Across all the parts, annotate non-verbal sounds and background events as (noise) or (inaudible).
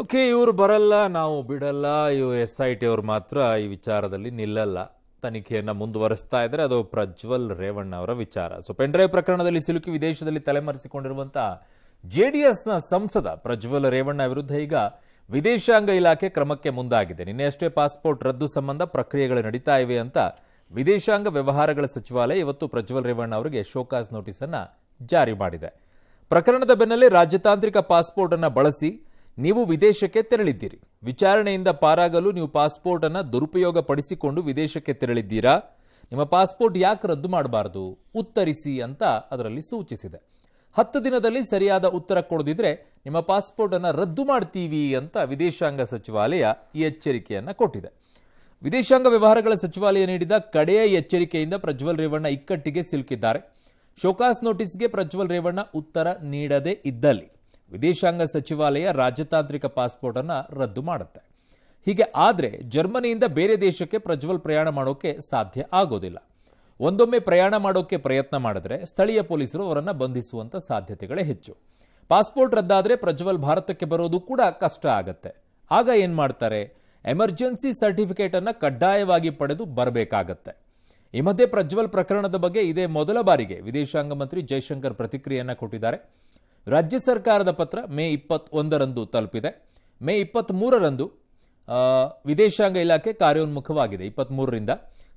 okay ಇವರು ಬರಲ್ಲ ನಾವು ಬಿಡಲ್ಲ ಇವು ಎಸ್ ಐ ಟಿ ಅವರು ಮಾತ್ರ ಈ ವಿಚಾರದಲ್ಲಿ ನಿಲ್ಲಲ್ಲ ತನಿಖೆಯನ್ನು ಮುಂದುವರಿಸ್ತಾ ಇದ್ದರೆ ಅದು ಪ್ರಜ್ವಲ್ ರೇವಣ್ಣ ಅವರ ವಿಚಾರ ಸೊ ಪೆಂಡ್ರೈವ್ ಪ್ರಕರಣದಲ್ಲಿ ಸಿಲುಕಿ ವಿದೇಶದಲ್ಲಿ ತಲೆಮರೆಸಿಕೊಂಡಿರುವಂತಹ ಜೆಡಿಎಸ್ನ ಸಂಸದ ಪ್ರಜ್ವಲ್ ರೇವಣ್ಣ ವಿರುದ್ಧ ಈಗ ವಿದೇಶಾಂಗ ಇಲಾಖೆ ಕ್ರಮಕ್ಕೆ ಮುಂದಾಗಿದೆ ನಿನ್ನೆಯಷ್ಟೇ ಪಾಸ್ಪೋರ್ಟ್ ರದ್ದು ಸಂಬಂಧ ಪ್ರಕ್ರಿಯೆಗಳು ನಡೀತಾ ಇವೆ ಅಂತ ವಿದೇಶಾಂಗ ವ್ಯವಹಾರಗಳ ಸಚಿವಾಲಯ ಇವತ್ತು ಪ್ರಜ್ವಲ್ ರೇವಣ್ಣ ಅವರಿಗೆ ಶೋಕಾಸ್ ನೋಟಿಸ್ ಅನ್ನ ಜಾರಿ ಮಾಡಿದೆ ಪ್ರಕರಣದ ಬೆನ್ನಲ್ಲೇ ರಾಜತಾಂತ್ರಿಕ ಪಾಸ್ಪೋರ್ಟ್ ಅನ್ನು ಬಳಸಿ ನೀವು ವಿದೇಶಕ್ಕೆ ತೆರಳಿದ್ದೀರಿ ವಿಚಾರಣೆಯಿಂದ ಪಾರಾಗಲು ನೀವು ಪಾಸ್ಪೋರ್ಟ್ ಅನ್ನು ದುರುಪಯೋಗ ಪಡಿಸಿಕೊಂಡು ವಿದೇಶಕ್ಕೆ ತೆರಳಿದ್ದೀರಾ ನಿಮ್ಮ ಪಾಸ್ಪೋರ್ಟ್ ಯಾಕೆ ರದ್ದು ಮಾಡಬಾರದು ಉತ್ತರಿಸಿ ಅಂತ ಅದರಲ್ಲಿ ಸೂಚಿಸಿದೆ ಹತ್ತು ದಿನದಲ್ಲಿ ಸರಿಯಾದ ಉತ್ತರ ಕೊಡದಿದ್ರೆ ನಿಮ್ಮ ಪಾಸ್ಪೋರ್ಟ್ ಅನ್ನ ರದ್ದು ಮಾಡ್ತೀವಿ ಅಂತ ವಿದೇಶಾಂಗ ಸಚಿವಾಲಯ ಈ ಎಚ್ಚರಿಕೆಯನ್ನ ಕೊಟ್ಟಿದೆ ವಿದೇಶಾಂಗ ವ್ಯವಹಾರಗಳ ಸಚಿವಾಲಯ ನೀಡಿದ ಕಡೆಯ ಎಚ್ಚರಿಕೆಯಿಂದ ಪ್ರಜ್ವಲ್ ರೇವಣ್ಣ ಇಕ್ಕಟ್ಟಿಗೆ ಸಿಲುಕಿದ್ದಾರೆ ಶೋಕಾಸ್ ನೋಟಿಸ್ಗೆ ಪ್ರಜ್ವಲ್ ರೇವಣ್ಣ ಉತ್ತರ ನೀಡದೇ ಇದ್ದಲ್ಲಿ ವಿದೇಶಾಂಗ ಸಚಿವಾಲಯ ರಾಜತಾಂತ್ರಿಕ ಪಾಸ್ಪೋರ್ಟ್ ಅನ್ನು ರದ್ದು ಮಾಡುತ್ತೆ ಹೀಗೆ ಆದ್ರೆ ಜರ್ಮನಿಯಿಂದ ಬೇರೆ ದೇಶಕ್ಕೆ ಪ್ರಜ್ವಲ್ ಪ್ರಯಾಣ ಮಾಡೋಕೆ ಸಾಧ್ಯ ಆಗೋದಿಲ್ಲ ಒಂದೊಮ್ಮೆ ಪ್ರಯಾಣ ಮಾಡೋಕೆ ಪ್ರಯತ್ನ ಮಾಡಿದ್ರೆ ಸ್ಥಳೀಯ ಪೊಲೀಸರು ಅವರನ್ನು ಬಂಧಿಸುವಂಥ ಸಾಧ್ಯತೆಗಳೇ ಹೆಚ್ಚು ಪಾಸ್ಪೋರ್ಟ್ ರದ್ದಾದರೆ ಪ್ರಜ್ವಲ್ ಭಾರತಕ್ಕೆ ಬರೋದು ಕೂಡ ಕಷ್ಟ ಆಗತ್ತೆ ಆಗ ಏನು ಮಾಡ್ತಾರೆ ಎಮರ್ಜೆನ್ಸಿ ಸರ್ಟಿಫಿಕೇಟನ್ನು ಕಡ್ಡಾಯವಾಗಿ ಪಡೆದು ಬರಬೇಕಾಗತ್ತೆ ಈ ಮಧ್ಯೆ ಪ್ರಜ್ವಲ್ ಪ್ರಕರಣದ ಬಗ್ಗೆ ಇದೇ ಮೊದಲ ಬಾರಿಗೆ ವಿದೇಶಾಂಗ ಮಂತ್ರಿ ಜೈಶಂಕರ್ ಪ್ರತಿಕ್ರಿಯೆಯನ್ನು ಕೊಟ್ಟಿದ್ದಾರೆ ರಾಜ್ಯ ಸರ್ಕಾರದ ಪತ್ರ ಮೇ ಒಂದರಂದು ತಲುಪಿದೆ ಮೇ ಇಪ್ಪತ್ತ್ಮೂರರಂದು ವಿದೇಶಾಂಗ ಇಲಾಖೆ ಕಾರ್ಯೋನ್ಮುಖವಾಗಿದೆ ಇಪ್ಪತ್ತ್ಮೂರರಿಂದ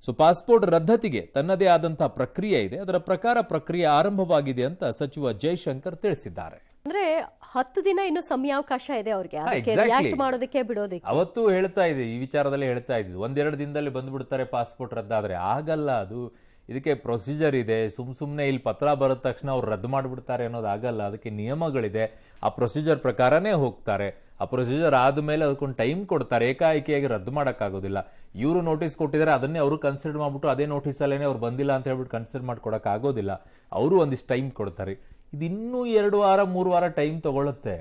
ಸೊ ಪಾಸ್ಪೋರ್ಟ್ ರದ್ದತಿಗೆ ತನ್ನದೇ ಆದಂತಹ ಪ್ರಕ್ರಿಯೆ ಇದೆ ಅದರ ಪ್ರಕಾರ ಪ್ರಕ್ರಿಯೆ ಆರಂಭವಾಗಿದೆ ಅಂತ ಸಚಿವ ಜೈಶಂಕರ್ ತಿಳಿಸಿದ್ದಾರೆ ಅಂದ್ರೆ ಹತ್ತು ದಿನ ಇನ್ನು ಸಮಯಾವಕಾಶ ಇದೆ ಅವ್ರಿಗೆ ಮಾಡೋದಕ್ಕೆ ಬಿಡೋದಕ್ಕೆ ಅವತ್ತು ಹೇಳ್ತಾ ಇದೆ ಈ ವಿಚಾರದಲ್ಲಿ ಹೇಳ್ತಾ ಇದ್ದು ಒಂದೆರಡು ದಿನದಲ್ಲಿ ಬಂದ್ಬಿಡ್ತಾರೆ ಪಾಸ್ಪೋರ್ಟ್ ರದ್ದಾದ್ರೆ ಆಗಲ್ಲ ಅದು ಇದಕ್ಕೆ ಪ್ರೊಸೀಜರ್ ಇದೆ ಸುಮ್ ಸುಮ್ಮನೆ ಇಲ್ಲಿ ಪತ್ರ ಬರದ ತಕ್ಷಣ ಅವ್ರು ರದ್ದು ಮಾಡಿಬಿಡ್ತಾರೆ ಅನ್ನೋದಾಗಲ್ಲ ಅದಕ್ಕೆ ನಿಯಮಗಳಿದೆ ಆ ಪ್ರೊಸೀಜರ್ ಪ್ರಕಾರನೇ ಹೋಗ್ತಾರೆ ಆ ಪ್ರೊಸೀಜರ್ ಆದಮೇಲೆ ಅದಕ್ಕೊಂದು ಟೈಮ್ ಕೊಡ್ತಾರೆ ಏಕಾಏಕಿಯಾಗಿ ರದ್ದು ಮಾಡೋಕ್ಕಾಗೋದಿಲ್ಲ ಇವರು ನೋಟಿಸ್ ಕೊಟ್ಟಿದ್ದಾರೆ ಅದನ್ನೇ ಅವರು ಕನ್ಸಿಡರ್ ಮಾಡಿಬಿಟ್ಟು ಅದೇ ನೋಟಿಸಲ್ಲೇ ಅವ್ರು ಬಂದಿಲ್ಲ ಅಂತ ಹೇಳ್ಬಿಟ್ಟು ಕನ್ಸಿಡರ್ ಮಾಡ್ಕೊಡೋಕ್ಕಾಗೋದಿಲ್ಲ ಅವರು ಒಂದಿಷ್ಟು ಟೈಮ್ ಕೊಡ್ತಾರೆ ಇದು ಇನ್ನೂ ಎರಡು ವಾರ ಮೂರು ವಾರ ಟೈಮ್ ತಗೊಳ್ಳುತ್ತೆ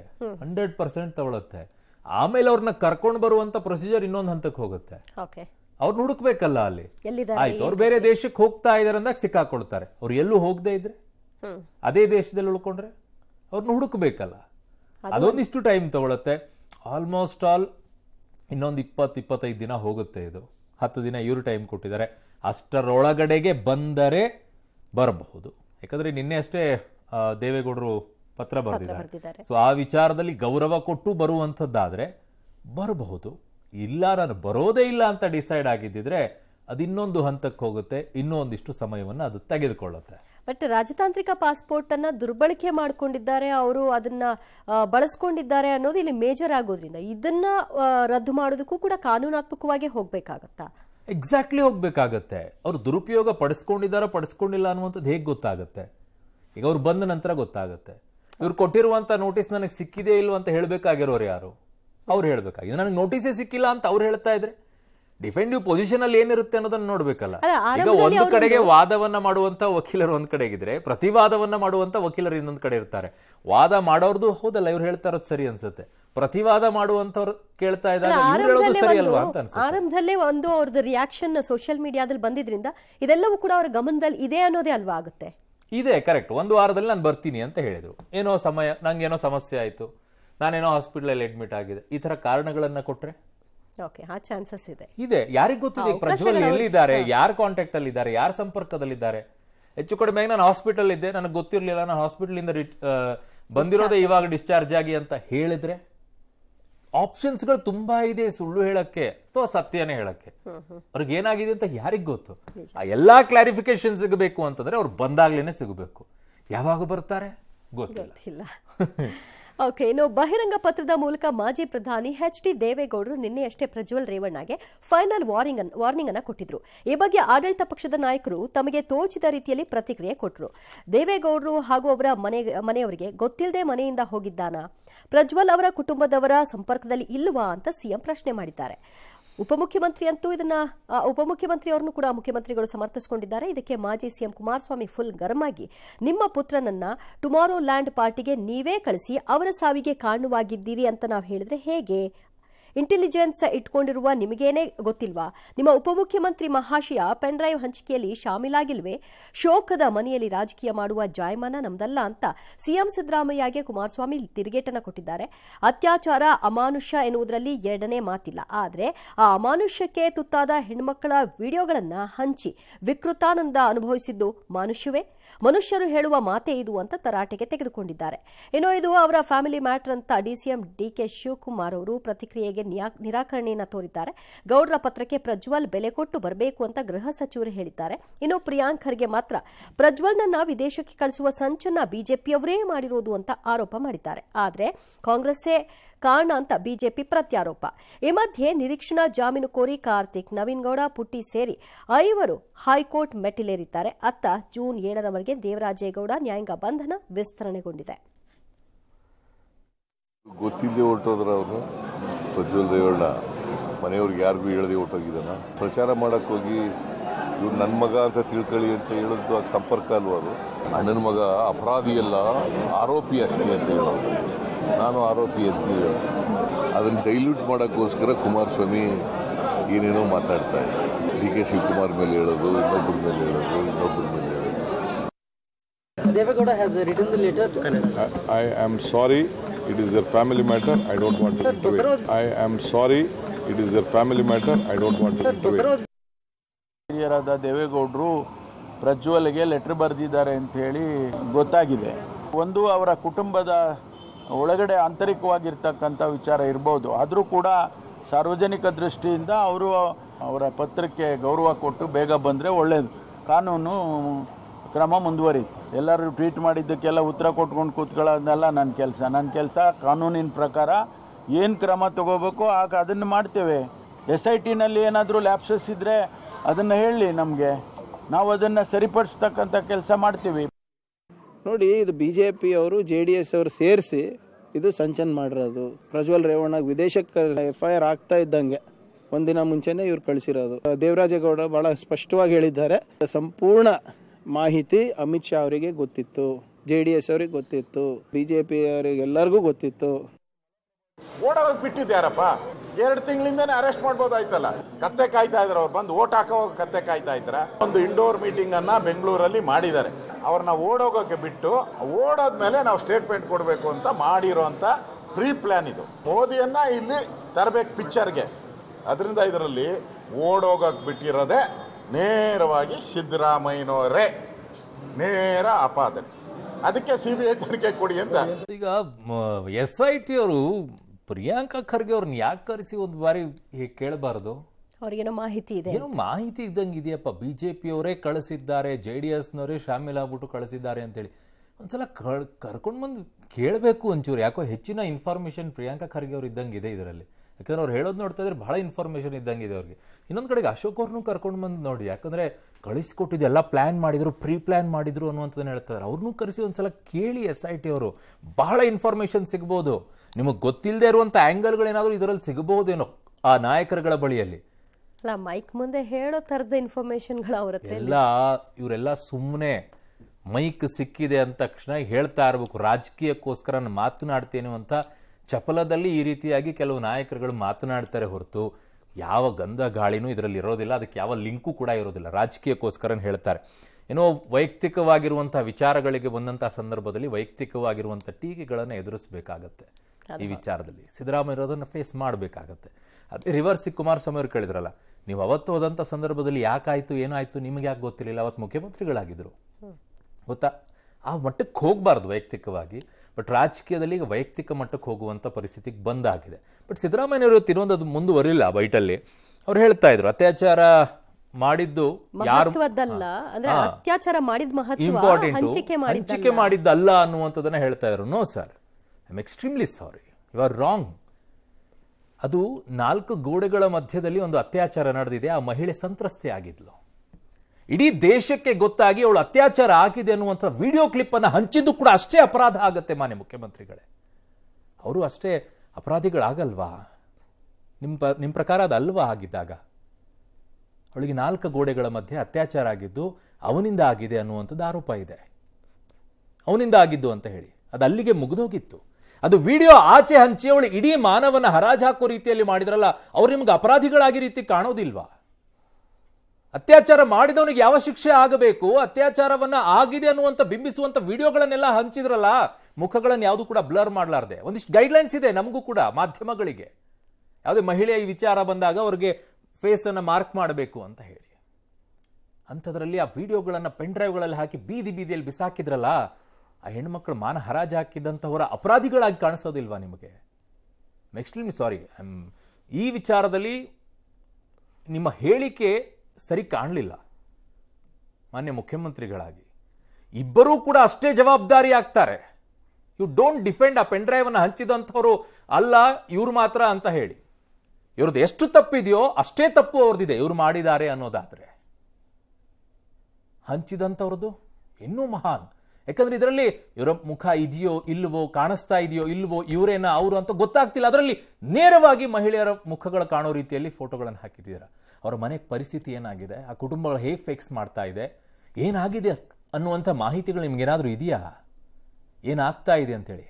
ಹಂಡ್ರೆಡ್ ಪರ್ಸೆಂಟ್ ಆಮೇಲೆ ಅವ್ರನ್ನ ಕರ್ಕೊಂಡು ಬರುವಂತ ಪ್ರೊಸೀಜರ್ ಇನ್ನೊಂದು ಹಂತಕ್ಕೆ ಹೋಗುತ್ತೆ ಅವ್ರ್ ಹುಡುಕ್ಬೇಕಲ್ಲ ಅಲ್ಲಿ ಆಯ್ತು ಅವ್ರು ಬೇರೆ ದೇಶಕ್ಕೆ ಹೋಗ್ತಾ ಇದಾರೆ ಅಂದಾಗ ಕೊಡ್ತಾರೆ ಅವ್ರು ಎಲ್ಲೂ ಹೋಗದೆ ಇದ್ರೆ ಅದೇ ದೇಶದಲ್ಲಿ ಉಳ್ಕೊಂಡ್ರೆ ಅವ್ರನ್ನ ಹುಡುಕ್ಬೇಕಲ್ಲ ಅದೊಂದಿಷ್ಟು ಟೈಮ್ ತಗೊಳತ್ತೆ ಆಲ್ಮೋಸ್ಟ್ ಆಲ್ ಇನ್ನೊಂದು ಇಪ್ಪತ್ತು ಇಪ್ಪತ್ತೈದು ದಿನ ಹೋಗುತ್ತೆ ಇದು ಹತ್ತು ದಿನ ಇವರು ಟೈಮ್ ಕೊಟ್ಟಿದ್ದಾರೆ ಅಷ್ಟರೊಳಗಡೆಗೆ ಬಂದರೆ ಬರಬಹುದು ಯಾಕಂದ್ರೆ ನಿನ್ನೆ ಅಷ್ಟೇ ದೇವೇಗೌಡರು ಪತ್ರ ಬರೆದಿದ್ದಾರೆ ಸೊ ಆ ವಿಚಾರದಲ್ಲಿ ಗೌರವ ಕೊಟ್ಟು ಬರುವಂತದ್ದಾದ್ರೆ ಬರಬಹುದು ಇಲ್ಲ ನಾನು ಬರೋದೇ ಇಲ್ಲ ಅಂತ ಡಿಸೈಡ್ ಆಗಿದ್ದಿದ್ರೆ ಇನ್ನೊಂದು ಹಂತಕ್ಕೆ ಹೋಗುತ್ತೆ ಇನ್ನೂ ಒಂದಿಷ್ಟು ಸಮಯವನ್ನು ಅದು ತೆಗೆದುಕೊಳ್ಳುತ್ತೆ ಬಟ್ ರಾಜತಾಂತ್ರಿಕ ಪಾಸ್ಪೋರ್ಟ್ ಅನ್ನ ದುರ್ಬಳಕೆ ಮಾಡಿಕೊಂಡಿದ್ದಾರೆ ಅವರು ಅದನ್ನ ಬಳಸ್ಕೊಂಡಿದ್ದಾರೆ ಅನ್ನೋದು ಇಲ್ಲಿ ಮೇಜರ್ ಆಗೋದ್ರಿಂದ ಇದನ್ನ ರದ್ದು ಮಾಡೋದಕ್ಕೂ ಕೂಡ ಕಾನೂನಾತ್ಮಕವಾಗಿ ಹೋಗ್ಬೇಕಾಗತ್ತಾ ಎಕ್ಸಾಕ್ಟ್ಲಿ ಹೋಗ್ಬೇಕಾಗತ್ತೆ ಅವ್ರು ದುರುಪಯೋಗ ಪಡಿಸ್ಕೊಂಡಿದ್ದಾರೋ ಪಡಿಸ್ಕೊಂಡಿಲ್ಲ ಅನ್ನುವಂಥದ್ದು ಹೇಗೆ ಗೊತ್ತಾಗುತ್ತೆ ಈಗ ಅವ್ರು ಬಂದ ನಂತರ ಗೊತ್ತಾಗುತ್ತೆ ಇವ್ರು ಕೊಟ್ಟಿರುವಂತ ನೋಟಿಸ್ ನನಗೆ ಸಿಕ್ಕಿದೆ ಇಲ್ವಂತ ಹೇಳಬೇಕಾಗಿರೋರು ಯಾರು ಅವ್ರು ಹೇಳಬೇಕಾಗಿದೆ ನನಗೆ ನೋಟಿಸೇ ಸಿಕ್ಕಿಲ್ಲ ಅಂತ ಅವ್ರು ಹೇಳ್ತಾ ಇದ್ರೆ ಡಿಫೆಂಡಿವ್ ಪೊಸಿಷನ್ ಅಲ್ಲಿ ಏನಿರುತ್ತೆ ಅನ್ನೋದನ್ನ ನೋಡ್ಬೇಕಲ್ಲ ಈಗ ಒಂದು ಕಡೆಗೆ ವಾದವನ್ನ ಮಾಡುವಂತ ವಕೀಲರು ಒಂದ್ ಕಡೆಗಿದ್ರೆ ಪ್ರತಿವಾದವನ್ನ ಮಾಡುವಂತ ವಕೀಲರು ಇನ್ನೊಂದ್ ಕಡೆ ಇರ್ತಾರೆ ವಾದ ಮಾಡೋರ್ದು ಹೌದಲ್ಲ ಇವ್ರು ಹೇಳ್ತಾ ಇರೋದು ಸರಿ ಅನ್ಸುತ್ತೆ ಪ್ರತಿವಾದ ಮಾಡುವಂತವ್ರು ಕೇಳ್ತಾ ಇದ್ದಾರೆ ಆರಂಭದಲ್ಲೇ ಒಂದು ಅವ್ರದ್ದು ರಿಯಾಕ್ಷನ್ ಸೋಷಿಯಲ್ ಮೀಡಿಯಾದಲ್ಲಿ ಬಂದಿದ್ರಿಂದ ಇದೆಲ್ಲವೂ ಕೂಡ ಅವ್ರ ಗಮನದಲ್ಲಿ ಇದೆ ಅನ್ನೋದೇ ಅಲ್ವಾ ಆಗುತ್ತೆ ಇದೆ ಕರೆಕ್ಟ್ ಒಂದು ವಾರದಲ್ಲಿ ನಾನು ಬರ್ತೀನಿ ಅಂತ ಹೇಳಿದ್ರು ಏನೋ ಸಮಯ ಏನೋ ಸಮಸ್ಯೆ ಆಯ್ತು ನಾನೇನೋ ಹಾಸ್ಪಿಟ್ಲಲ್ಲಿ ಅಡ್ಮಿಟ್ ಆಗಿದೆ ಈ ತರ ಕಾರಣಗಳನ್ನ ಕೊಟ್ಟರೆ ಓಕೆ ಆ ಚಾನ್ಸಸ್ ಇದೆ ಇದೆ ಯಾರಿಗೆ ಗೊತ್ತಿದೆ ಪ್ರಜ್ವಲ್ ಎಲ್ಲಿದ್ದಾರೆ ಯಾರ ಕಾಂಟ್ಯಾಕ್ಟ್ ಅಲ್ಲಿ ಇದ್ದಾರೆ ಯಾರ ಸಂಪರ್ಕದಲ್ಲಿದ್ದಾರೆ ಹೆಚ್ಚು ಕಡಿಮೆ ನಾನು ಹಾಸ್ಪಿಟಲ್ ಇದ್ದೆ ನನಗೆ ಗೊತ್ತಿರಲಿಲ್ಲ ನಾನು ಹಾಸ್ಪಿಟಲ್ ಇಂದ ಬಂದಿರೋದೇ ಇವಾಗ ಡಿಸ್ಚಾರ್ಜ್ ಆಗಿ ಅಂತ ಹೇಳಿದ್ರೆ ಆಪ್ಷನ್ಸ್ಗಳು ತುಂಬಾ ಇದೆ ಸುಳ್ಳು ಹೇಳಕ್ಕೆ ಅಥವಾ ಸತ್ಯನೇ ಹೇಳಕ್ಕೆ ಅವ್ರಿಗೆ ಏನಾಗಿದೆ ಅಂತ ಯಾರಿಗ್ ಗೊತ್ತು ಆ ಎಲ್ಲಾ ಕ್ಲಾರಿಫಿಕೇಶನ್ ಸಿಗಬೇಕು ಅಂತಂದ್ರೆ ಅವ್ರು ಬಂದಾಗ್ಲೇನೆ ಸಿಗಬೇಕು ಯಾವಾಗ ಬರ್ತಾರೆ ಗೊತ್ತಿಲ್ಲ (laughs) ಓಕೆ ಇನ್ನು ಬಹಿರಂಗ ಪತ್ರದ ಮೂಲಕ ಮಾಜಿ ಪ್ರಧಾನಿ ಎಚ್ ಡಿ ದೇವೇಗೌಡರು ನಿನ್ನೆಯಷ್ಟೇ ಪ್ರಜ್ವಲ್ ರೇವಣ್ಣಗೆ ಫೈನಲ್ ವಾರ್ನಿಂಗ್ ವಾರ್ನಿಂಗ್ ಅನ್ನು ಕೊಟ್ಟಿದ್ರು ಈ ಬಗ್ಗೆ ಆಡಳಿತ ಪಕ್ಷದ ನಾಯಕರು ತಮಗೆ ತೋಚಿದ ರೀತಿಯಲ್ಲಿ ಪ್ರತಿಕ್ರಿಯೆ ಕೊಟ್ಟರು ದೇವೇಗೌಡರು ಹಾಗೂ ಅವರ ಮನೆ ಮನೆಯವರಿಗೆ ಗೊತ್ತಿಲ್ಲದೆ ಮನೆಯಿಂದ ಹೋಗಿದ್ದಾನಾ ಪ್ರಜ್ವಲ್ ಅವರ ಕುಟುಂಬದವರ ಸಂಪರ್ಕದಲ್ಲಿ ಇಲ್ವಾ ಅಂತ ಸಿಎಂ ಪ್ರಶ್ನೆ ಮಾಡಿದ್ದಾರೆ ಉಪಮುಖ್ಯಮಂತ್ರಿ ಅಂತೂ ಇದನ್ನ ಉಪಮುಖ್ಯಮಂತ್ರಿ ಅವರನ್ನು ಕೂಡ ಮುಖ್ಯಮಂತ್ರಿಗಳು ಸಮರ್ಥಿಸಿಕೊಂಡಿದ್ದಾರೆ ಇದಕ್ಕೆ ಮಾಜಿ ಸಿಎಂ ಕುಮಾರಸ್ವಾಮಿ ಫುಲ್ ಗರಂ ಆಗಿ ನಿಮ್ಮ ಪುತ್ರನನ್ನ ಟುಮಾರೋ ಲ್ಯಾಂಡ್ ಪಾರ್ಟಿಗೆ ನೀವೇ ಕಳಿಸಿ ಅವರ ಸಾವಿಗೆ ಕಾರಣವಾಗಿದ್ದೀರಿ ಅಂತ ನಾವು ಹೇಳಿದ್ರೆ ಹೇಗೆ ಇಂಟೆಲಿಜೆನ್ಸ್ ಇಟ್ಕೊಂಡಿರುವ ನಿಮಗೇನೆ ಗೊತ್ತಿಲ್ವಾ ನಿಮ್ಮ ಉಪಮುಖ್ಯಮಂತ್ರಿ ಮಹಾಶಯ ಪೆನ್ ಡ್ರೈವ್ ಹಂಚಿಕೆಯಲ್ಲಿ ಶಾಮೀಲಾಗಿಲ್ವೆ ಶೋಕದ ಮನೆಯಲ್ಲಿ ರಾಜಕೀಯ ಮಾಡುವ ಜಾಯಮಾನ ನಮ್ದಲ್ಲ ಅಂತ ಸಿಎಂ ಸಿದ್ದರಾಮಯ್ಯಗೆ ಕುಮಾರಸ್ವಾಮಿ ತಿರುಗೇಟನ ಕೊಟ್ಟಿದ್ದಾರೆ ಅತ್ಯಾಚಾರ ಅಮಾನುಷ ಎನ್ನುವುದರಲ್ಲಿ ಎರಡನೇ ಮಾತಿಲ್ಲ ಆದರೆ ಆ ಅಮಾನುಷ್ಯಕ್ಕೆ ತುತ್ತಾದ ಹೆಣ್ಮಕ್ಕಳ ವಿಡಿಯೋಗಳನ್ನು ಹಂಚಿ ವಿಕೃತಾನಂದ ಅನುಭವಿಸಿದ್ದು ಮಾನುಷ್ಯವೇ ಮನುಷ್ಯರು ಹೇಳುವ ಮಾತೇ ಇದು ಅಂತ ತರಾಟೆಗೆ ತೆಗೆದುಕೊಂಡಿದ್ದಾರೆ ಇನ್ನು ಇದು ಅವರ ಫ್ಯಾಮಿಲಿ ಮ್ಯಾಟರ್ ಅಂತ ಡಿಸಿಎಂ ಡಿಕೆ ಶಿವಕುಮಾರ್ ಅವರು ಪ್ರತಿಕ್ರಿಯೆಗೆ ನಿರಾಕರಣೆಯನ್ನು ತೋರಿದ್ದಾರೆ ಗೌಡರ ಪತ್ರಕ್ಕೆ ಪ್ರಜ್ವಲ್ ಬೆಲೆ ಕೊಟ್ಟು ಬರಬೇಕು ಅಂತ ಗೃಹ ಸಚಿವರು ಹೇಳಿದ್ದಾರೆ ಇನ್ನು ಪ್ರಿಯಾಂಕ್ ಖರ್ಗೆ ಮಾತ್ರ ಪ್ರಜ್ವಲ್ನನ್ನ ವಿದೇಶಕ್ಕೆ ಕಳಿಸುವ ಸಂಚನ್ನ ಬಿಜೆಪಿಯವರೇ ಮಾಡಿರೋದು ಅಂತ ಆರೋಪ ಮಾಡಿದ್ದಾರೆ ಆದರೆ ಕಾಂಗ್ರೆಸ್ಸೇ ಕಾರಣ ಅಂತ ಬಿಜೆಪಿ ಪ್ರತ್ಯಾರೋಪ ಈ ಮಧ್ಯೆ ನಿರೀಕ್ಷಣಾ ಜಾಮೀನು ಕೋರಿ ಕಾರ್ತಿಕ್ ನವೀನ್ ಗೌಡ ಪುಟ್ಟಿ ಸೇರಿ ಐವರು ಹೈಕೋರ್ಟ್ ಮೆಟ್ಟಿಲೇರಿದ್ದಾರೆ ಅತ್ತ ಜೂನ್ ಏಳರವರೆಗೆ ದೇವರಾಜೇಗೌಡ ನ್ಯಾಯಾಂಗ ಬಂಧನ ವಿಸ್ತರಣೆಗೊಂಡಿದೆ ಮನೆಯವ್ರಿಗೆ ಯಾರಿಗೂ ಹೇಳದೆ ಹೊಟ್ಟೋಗಿದ್ದಾನ ಪ್ರಚಾರ ಮಾಡೋಕ್ಕೆ ಹೋಗಿ ಇವ್ರು ನನ್ನ ಮಗ ಅಂತ ತಿಳ್ಕೊಳ್ಳಿ ಅಂತ ಹೇಳೋದು ಸಂಪರ್ಕ ಅಲ್ವಾ ಅದು ಅಣ್ಣನ ಮಗ ಅಪರಾಧಿ ಅಲ್ಲ ಆರೋಪಿ ಅಷ್ಟೇ ಅಂತ ಹೇಳೋದು ನಾನು ಆರೋಪಿ ಅಂತೀವಿ ಅದನ್ನು ಡೈಲ್ಯೂಟ್ ಮಾಡೋಕ್ಕೋಸ್ಕರ ಕುಮಾರಸ್ವಾಮಿ ಏನೇನೋ ಮಾತಾಡ್ತಾ ಇದ್ದಾರೆ ಡಿ ಕೆ ಶಿವಕುಮಾರ್ ಮೇಲೆ ಹೇಳೋದು ಇನ್ನೊಬ್ಬರ ಮೇಲೆ ಹೇಳೋದು ಇನ್ನೊಬ್ಬರ ಮೇಲೆ ಹೇಳೋದು I am sorry it is your family matter I don't want to I am sorry it is your family matter I don't want to ಹಿರಿಯರಾದ ದೇವೇಗೌಡರು ಪ್ರಜ್ವಲ್ಗೆ ಲೆಟ್ರ್ ಬರೆದಿದ್ದಾರೆ ಅಂತ ಹೇಳಿ ಗೊತ್ತಾಗಿದೆ ಒಂದು ಅವರ ಕುಟುಂಬದ ಒಳಗಡೆ ಆಂತರಿಕವಾಗಿರ್ತಕ್ಕಂಥ ವಿಚಾರ ಇರ್ಬೋದು ಆದರೂ ಕೂಡ ಸಾರ್ವಜನಿಕ ದೃಷ್ಟಿಯಿಂದ ಅವರು ಅವರ ಪತ್ರಕ್ಕೆ ಗೌರವ ಕೊಟ್ಟು ಬೇಗ ಬಂದರೆ ಒಳ್ಳೆಯದು ಕಾನೂನು ಕ್ರಮ ಮುಂದುವರಿತು ಎಲ್ಲರೂ ಟ್ವೀಟ್ ಮಾಡಿದ್ದಕ್ಕೆಲ್ಲ ಉತ್ತರ ಕೊಟ್ಕೊಂಡು ಕೂತ್ಕೊಳ್ಳೋದನ್ನೆಲ್ಲ ನನ್ನ ಕೆಲಸ ನನ್ನ ಕೆಲಸ ಕಾನೂನಿನ ಪ್ರಕಾರ ಏನು ಕ್ರಮ ತಗೋಬೇಕು ಆಗ ಅದನ್ನು ಮಾಡ್ತೇವೆ ಎಸ್ ಐ ಟಿನಲ್ಲಿ ಏನಾದರೂ ಲ್ಯಾಪ್ಸಸ್ ಇದ್ದರೆ ಅದನ್ನು ಹೇಳಿ ನಮಗೆ ನಾವು ಅದನ್ನು ಸರಿಪಡಿಸ್ತಕ್ಕಂಥ ಕೆಲಸ ಮಾಡ್ತೀವಿ ನೋಡಿ ಇದು ಬಿ ಜೆ ಅವರು ಜೆ ಡಿ ಎಸ್ ಅವರು ಸೇರಿಸಿ ಇದು ಸಂಚನ್ ಮಾಡಿರೋದು ಪ್ರಜ್ವಲ್ ರೇವಣ್ಣ ವಿದೇಶಕ್ಕೆ ಎಫ್ ಐ ಆರ್ ಆಗ್ತಾ ಇದ್ದಂಗೆ ಒಂದಿನ ಮುಂಚೆನೆ ಇವ್ರು ಕಳಿಸಿರೋದು ದೇವರಾಜೇಗೌಡ ಬಹಳ ಸ್ಪಷ್ಟವಾಗಿ ಹೇಳಿದ್ದಾರೆ ಸಂಪೂರ್ಣ ಮಾಹಿತಿ ಅಮಿತ್ ಶಾ ಅವರಿಗೆ ಗೊತ್ತಿತ್ತು ಜೆ ಡಿ ಎಸ್ ಅವರಿಗೆ ಗೊತ್ತಿತ್ತು ಬಿಜೆಪಿ ಜೆ ಅವರಿಗೆ ಎಲ್ಲರಿಗೂ ಗೊತ್ತಿತ್ತು ಓಡೋಗಿ ಯಾರಪ್ಪ ಎರಡು ತಿಂಗಳಿಂದಾನೆ ಅರೆಸ್ಟ್ ಮಾಡ್ಬೋದಾಯ್ತಲ್ಲ ಕತ್ತೆ ಕಾಯ್ತಾ ಇದ್ರ ಅವ್ರು ಬಂದು ಓಟ್ ಹಾಕೋ ಕತ್ತೆ ಕಾಯ್ತಾ ಇದ್ರ ಒಂದು ಇಂಡೋರ್ ಮೀಟಿಂಗ್ ಅನ್ನ ಬೆಂಗಳೂರಲ್ಲಿ ಮಾಡಿದ್ದಾರೆ ಅವ್ರನ್ನ ಓಡೋಗೋಕ್ಕೆ ಬಿಟ್ಟು ಮೇಲೆ ನಾವು ಸ್ಟೇಟ್ಮೆಂಟ್ ಕೊಡಬೇಕು ಅಂತ ಮಾಡಿರೋಂತ ಪ್ರೀ ಪ್ಲ್ಯಾನ್ ಇದು ಮೋದಿಯನ್ನು ಇಲ್ಲಿ ತರಬೇಕು ಪಿಕ್ಚರ್ಗೆ ಅದರಿಂದ ಇದರಲ್ಲಿ ಓಡೋಗಕ್ಕೆ ಬಿಟ್ಟಿರೋದೆ ನೇರವಾಗಿ ಸಿದ್ದರಾಮಯ್ಯನವರೇ ನೇರ ಆಪಾದನೆ ಅದಕ್ಕೆ ಸಿ ಬಿ ಐ ತನಿಖೆ ಕೊಡಿ ಅಂತ ಈಗ ಎಸ್ ಐ ಟಿ ಅವರು ಪ್ರಿಯಾಂಕಾ ಖರ್ಗೆ ಅವ್ರನ್ನ ಯಾಕೆ ಕರೆಸಿ ಒಂದು ಬಾರಿ ಕೇಳಬಾರ್ದು ಅವ್ರಿಗೇನೋ ಮಾಹಿತಿ ಇದೆ ಏನೋ ಮಾಹಿತಿ ಇದ್ದಂಗೆ ಇದೆಯಪ್ಪ ಬಿ ಜೆ ಪಿಯವರೇ ಕಳಿಸಿದ್ದಾರೆ ಜೆ ಡಿ ಎಸ್ನವರೇ ಶಾಮೀಲ್ ಆಗ್ಬಿಟ್ಟು ಕಳಿಸಿದ್ದಾರೆ ಅಂತೇಳಿ ಒಂದ್ಸಲ ಕರ್ಕೊಂಡು ಬಂದು ಕೇಳಬೇಕು ಒಂಚೂರು ಯಾಕೋ ಹೆಚ್ಚಿನ ಇನ್ಫಾರ್ಮೇಷನ್ ಪ್ರಿಯಾಂಕಾ ಖರ್ಗೆ ಅವ್ರು ಇದ್ದಂಗೆ ಇದೆ ಇದರಲ್ಲಿ ಯಾಕಂದ್ರೆ ಅವ್ರು ಹೇಳೋದು ನೋಡ್ತಾ ಇದ್ರೆ ಭಾಳ ಇನ್ಫಾರ್ಮೇಷನ್ ಇದ್ದಂಗೆ ಇದೆ ಅವ್ರಿಗೆ ಇನ್ನೊಂದು ಕಡೆಗೆ ಅಶೋಕ್ ಅವ್ರನ್ನೂ ಕರ್ಕೊಂಡು ಬಂದು ನೋಡಿ ಯಾಕಂದ್ರೆ ಕಳಿಸ್ಕೊಟ್ಟಿದ್ದು ಎಲ್ಲ ಪ್ಲ್ಯಾನ್ ಮಾಡಿದ್ರು ಪ್ರೀ ಪ್ಲ್ಯಾನ್ ಮಾಡಿದ್ರು ಅನ್ನುವಂಥದ್ದನ್ನು ಹೇಳ್ತಾರೆ ಅವ್ರನ್ನೂ ಕರೆಸಿ ಒಂದ್ಸಲ ಕೇಳಿ ಎಸ್ ಐ ಟಿ ಅವರು ಬಹಳ ಇನ್ಫಾರ್ಮೇಷನ್ ಸಿಗ್ಬೋದು ನಿಮಗೆ ಗೊತ್ತಿಲ್ಲದೆ ಇರುವಂಥ ಆ್ಯಂಗಲ್ಗಳೇನಾದರೂ ಇದರಲ್ಲಿ ಸಿಗಬಹುದೇನೋ ಆ ನಾಯಕರುಗಳ ಬಳಿಯಲ್ಲಿ ಅಲ್ಲ ಮೈಕ್ ಮುಂದೆ ಹೇಳೋ ಥರದ ಇನ್ಫಾರ್ಮೇಶನ್ಗಳು ಅವ್ರ ಎಲ್ಲ ಇವರೆಲ್ಲ ಸುಮ್ಮನೆ ಮೈಕ್ ಸಿಕ್ಕಿದೆ ಅಂತ ತಕ್ಷಣ ಹೇಳ್ತಾ ಇರಬೇಕು ರಾಜಕೀಯಕ್ಕೋಸ್ಕರ ಮಾತನಾಡ್ತೇನೆ ಅಂತ ಚಪಲದಲ್ಲಿ ಈ ರೀತಿಯಾಗಿ ಕೆಲವು ನಾಯಕರುಗಳು ಮಾತನಾಡ್ತಾರೆ ಹೊರತು ಯಾವ ಗಂಧ ಗಾಳಿನೂ ಇದರಲ್ಲಿ ಇರೋದಿಲ್ಲ ಅದಕ್ಕೆ ಯಾವ ಲಿಂಕು ಕೂಡ ಇರೋದಿಲ್ಲ ರಾಜಕೀಯಕ್ಕೋಸ್ಕರ ಹೇಳ್ತಾರೆ ಏನೋ ವೈಯಕ್ತಿಕವಾಗಿರುವಂಥ ವಿಚಾರಗಳಿಗೆ ಬಂದಂಥ ಸಂದರ್ಭದಲ್ಲಿ ವೈಯಕ್ತಿಕವಾಗಿರುವಂಥ ಟೀಕೆಗಳನ್ನು ಎದುರಿಸಬೇಕಾಗತ್ತೆ ಈ ವಿಚಾರದಲ್ಲಿ ಸಿದ್ದರಾಮಯ್ಯ ಅದನ್ನು ಫೇಸ್ ಮಾಡಬೇಕಾಗತ್ತೆ ಅದೇ ರಿವರ್ಸ್ ಕುಮಾರಸ್ವಾಮಿ ಅವರು ಕೇಳಿದ್ರಲ್ಲ ನೀವು ಅವತ್ತು ಹೋದಂಥ ಸಂದರ್ಭದಲ್ಲಿ ಯಾಕಾಯಿತು ಏನಾಯಿತು ನಿಮಗೆ ಯಾಕೆ ಗೊತ್ತಿರಲಿಲ್ಲ ಅವತ್ತು ಮುಖ್ಯಮಂತ್ರಿಗಳಾಗಿದ್ದರು ಗೊತ್ತಾ ಆ ಮಟ್ಟಕ್ಕೆ ಹೋಗಬಾರ್ದು ವೈಯಕ್ತಿಕವಾಗಿ ಬಟ್ ರಾಜಕೀಯದಲ್ಲಿ ಈಗ ವೈಯಕ್ತಿಕ ಮಟ್ಟಕ್ಕೆ ಹೋಗುವಂಥ ಪರಿಸ್ಥಿತಿಗೆ ಬಂದಾಗಿದೆ ಬಟ್ ಸಿದ್ದರಾಮಯ್ಯವರು ತಿನ್ನೋದು ಮುಂದುವರಿಲ್ಲ ಬೈಟಲ್ಲಿ ಅವ್ರು ಹೇಳ್ತಾ ಇದ್ರು ಅತ್ಯಾಚಾರ ಮಾಡಿದ್ದು ಅತ್ಯಾಚಾರ ಮಾಡಿದ ಇಂಪಾರ್ಟೆಂಟ್ ಹಂಚಿಕೆ ಮಾಡಿದ್ದಲ್ಲ ಅನ್ನುವಂಥದ್ದನ್ನ ಹೇಳ್ತಾ ಇದ್ರು no sir I extremely sorry you are wrong ಅದು ನಾಲ್ಕು ಗೋಡೆಗಳ ಮಧ್ಯದಲ್ಲಿ ಒಂದು ಅತ್ಯಾಚಾರ ನಡೆದಿದೆ ಆ ಮಹಿಳೆ ಸಂತ್ರಸ್ತೆ ಆಗಿದ್ಲು ಇಡೀ ದೇಶಕ್ಕೆ ಗೊತ್ತಾಗಿ ಅವಳು ಅತ್ಯಾಚಾರ ಆಗಿದೆ ಅನ್ನುವಂಥ ವಿಡಿಯೋ ಕ್ಲಿಪ್ಪನ್ನು ಹಂಚಿದ್ದು ಕೂಡ ಅಷ್ಟೇ ಅಪರಾಧ ಆಗುತ್ತೆ ಮಾನ್ಯ ಮುಖ್ಯಮಂತ್ರಿಗಳೇ ಅವರು ಅಷ್ಟೇ ಅಪರಾಧಿಗಳಾಗಲ್ವಾ ನಿಮ್ಮ ನಿಮ್ಮ ಪ್ರಕಾರ ಅದು ಅಲ್ವಾ ಆಗಿದ್ದಾಗ ಅವಳಿಗೆ ನಾಲ್ಕು ಗೋಡೆಗಳ ಮಧ್ಯೆ ಅತ್ಯಾಚಾರ ಆಗಿದ್ದು ಅವನಿಂದ ಆಗಿದೆ ಅನ್ನುವಂಥದ್ದು ಆರೋಪ ಇದೆ ಅವನಿಂದ ಆಗಿದ್ದು ಅಂತ ಹೇಳಿ ಅದು ಅಲ್ಲಿಗೆ ಮುಗಿದೋಗಿತ್ತು ಅದು ವಿಡಿಯೋ ಆಚೆ ಹಂಚಿ ಅವಳು ಇಡೀ ಮಾನವನ ಹರಾಜು ಹಾಕೋ ರೀತಿಯಲ್ಲಿ ಮಾಡಿದ್ರಲ್ಲ ಅವ್ರು ನಿಮ್ಗೆ ಅಪರಾಧಿಗಳಾಗಿ ರೀತಿ ಕಾಣೋದಿಲ್ವಾ ಅತ್ಯಾಚಾರ ಮಾಡಿದವನಿಗೆ ಯಾವ ಶಿಕ್ಷೆ ಆಗಬೇಕು ಅತ್ಯಾಚಾರವನ್ನ ಆಗಿದೆ ಅನ್ನುವಂಥ ಬಿಂಬಿಸುವಂಥ ವಿಡಿಯೋಗಳನ್ನೆಲ್ಲ ಹಂಚಿದ್ರಲ್ಲ ಮುಖಗಳನ್ನು ಯಾವುದು ಕೂಡ ಬ್ಲರ್ ಮಾಡಲಾರ್ದೆ ಒಂದಿಷ್ಟು ಗೈಡ್ಲೈನ್ಸ್ ಇದೆ ನಮಗೂ ಕೂಡ ಮಾಧ್ಯಮಗಳಿಗೆ ಯಾವುದೇ ಮಹಿಳೆಯ ವಿಚಾರ ಬಂದಾಗ ಅವ್ರಿಗೆ ಫೇಸನ್ನು ಮಾರ್ಕ್ ಮಾಡಬೇಕು ಅಂತ ಹೇಳಿ ಅಂಥದ್ರಲ್ಲಿ ಆ ವಿಡಿಯೋಗಳನ್ನ ಪೆನ್ ಡ್ರೈವ್ಗಳಲ್ಲಿ ಹಾಕಿ ಬೀದಿ ಬೀದಿಯಲ್ಲಿ ಬಿಸಾಕಿದ್ರಲ್ಲ ಆ ಹೆಣ್ಮಕ್ಳು ಮಾನ ಹರಾಜು ಹಾಕಿದಂಥವರ ಅಪರಾಧಿಗಳಾಗಿ ಕಾಣಿಸೋದಿಲ್ವಾ ನಿಮಗೆ ನೆಕ್ಸ್ಟ್ ಸಾರಿ ಈ ವಿಚಾರದಲ್ಲಿ ನಿಮ್ಮ ಹೇಳಿಕೆ ಸರಿ ಕಾಣಲಿಲ್ಲ ಮಾನ್ಯ ಮುಖ್ಯಮಂತ್ರಿಗಳಾಗಿ ಇಬ್ಬರೂ ಕೂಡ ಅಷ್ಟೇ ಜವಾಬ್ದಾರಿ ಆಗ್ತಾರೆ ಯು ಡೋಂಟ್ ಡಿಫೆಂಡ್ ಆ ಪೆನ್ ಹಂಚಿದಂಥವರು ಹಂಚಿದಂಥವ್ರು ಅಲ್ಲ ಇವ್ರು ಮಾತ್ರ ಅಂತ ಹೇಳಿ ಇವ್ರದ್ದು ಎಷ್ಟು ತಪ್ಪಿದೆಯೋ ಅಷ್ಟೇ ತಪ್ಪು ಅವ್ರದ್ದಿದೆ ಇವ್ರು ಮಾಡಿದ್ದಾರೆ ಅನ್ನೋದಾದರೆ ಹಂಚಿದಂಥವ್ರದ್ದು ಇನ್ನೂ ಮಹಾನ್ ಯಾಕಂದ್ರೆ ಇದರಲ್ಲಿ ಯುರೋಪ್ ಮುಖ ಇದೆಯೋ ಇಲ್ವೋ ಕಾಣಿಸ್ತಾ ಇದೆಯೋ ಇಲ್ವೋ ಇವರೇನ ಅವರು ಅಂತ ಗೊತ್ತಾಗ್ತಿಲ್ಲ ಅದರಲ್ಲಿ ನೇರವಾಗಿ ಮಹಿಳೆಯರ ಮುಖಗಳು ಕಾಣೋ ರೀತಿಯಲ್ಲಿ ಫೋಟೋಗಳನ್ನು ಹಾಕಿದ್ದೀರಾ ಅವರ ಮನೆ ಪರಿಸ್ಥಿತಿ ಏನಾಗಿದೆ ಆ ಕುಟುಂಬಗಳು ಹೇಗೆ ಫೇಕ್ಸ್ ಮಾಡ್ತಾ ಇದೆ ಏನಾಗಿದೆ ಅನ್ನುವಂಥ ಮಾಹಿತಿಗಳು ನಿಮಗೇನಾದರೂ ಇದೆಯಾ ಏನಾಗ್ತಾ ಇದೆ ಅಂತೇಳಿ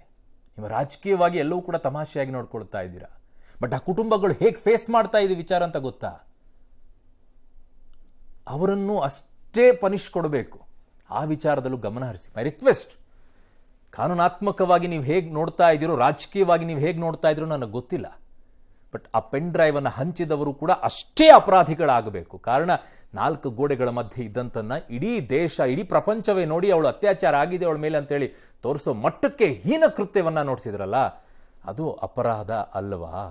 ನಿಮ್ಮ ರಾಜಕೀಯವಾಗಿ ಎಲ್ಲವೂ ಕೂಡ ತಮಾಷೆಯಾಗಿ ನೋಡ್ಕೊಳ್ತಾ ಇದ್ದೀರಾ ಬಟ್ ಆ ಕುಟುಂಬಗಳು ಹೇಗೆ ಫೇಸ್ ಮಾಡ್ತಾ ಇದೆ ವಿಚಾರ ಅಂತ ಗೊತ್ತಾ ಅವರನ್ನು ಅಷ್ಟೇ ಪನಿಷ್ ಕೊಡಬೇಕು ಆ ವಿಚಾರದಲ್ಲೂ ಗಮನ ಹರಿಸಿ ಮೈ ರಿಕ್ವೆಸ್ಟ್ ಕಾನೂನಾತ್ಮಕವಾಗಿ ನೀವು ಹೇಗೆ ನೋಡ್ತಾ ಇದ್ದೀರೋ ರಾಜಕೀಯವಾಗಿ ನೀವು ಹೇಗೆ ನೋಡ್ತಾ ಇದ್ದೀರೋ ನನಗೆ ಗೊತ್ತಿಲ್ಲ ಬಟ್ ಆ ಪೆನ್ ಡ್ರೈವ್ ಅನ್ನು ಹಂಚಿದವರು ಕೂಡ ಅಷ್ಟೇ ಅಪರಾಧಿಗಳಾಗಬೇಕು ಕಾರಣ ನಾಲ್ಕು ಗೋಡೆಗಳ ಮಧ್ಯೆ ಇದ್ದಂತನ್ನ ಇಡೀ ದೇಶ ಇಡೀ ಪ್ರಪಂಚವೇ ನೋಡಿ ಅವಳು ಅತ್ಯಾಚಾರ ಆಗಿದೆ ಅವಳ ಮೇಲೆ ಅಂತೇಳಿ ತೋರಿಸೋ ಮಟ್ಟಕ್ಕೆ ಹೀನ ಕೃತ್ಯವನ್ನು ನೋಡಿಸಿದ್ರಲ್ಲ ಅದು ಅಪರಾಧ ಅಲ್ವಾ